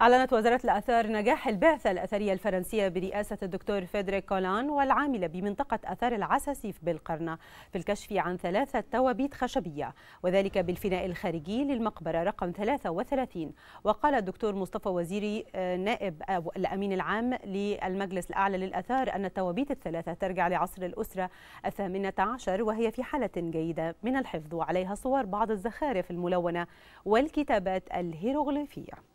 أعلنت وزارة الآثار نجاح البعثة الأثرية الفرنسية برئاسة الدكتور فيدريك كولان والعاملة بمنطقة أثار العساسيف بالقرنة في الكشف عن ثلاثة توابيت خشبية وذلك بالفناء الخارجي للمقبرة رقم 33 وقال الدكتور مصطفى وزيري آه، نائب آه، الأمين العام للمجلس الأعلى للآثار أن التوابيت الثلاثة ترجع لعصر الأسرة الثامنة عشر وهي في حالة جيدة من الحفظ وعليها صور بعض الزخارف الملونة والكتابات الهيروغليفية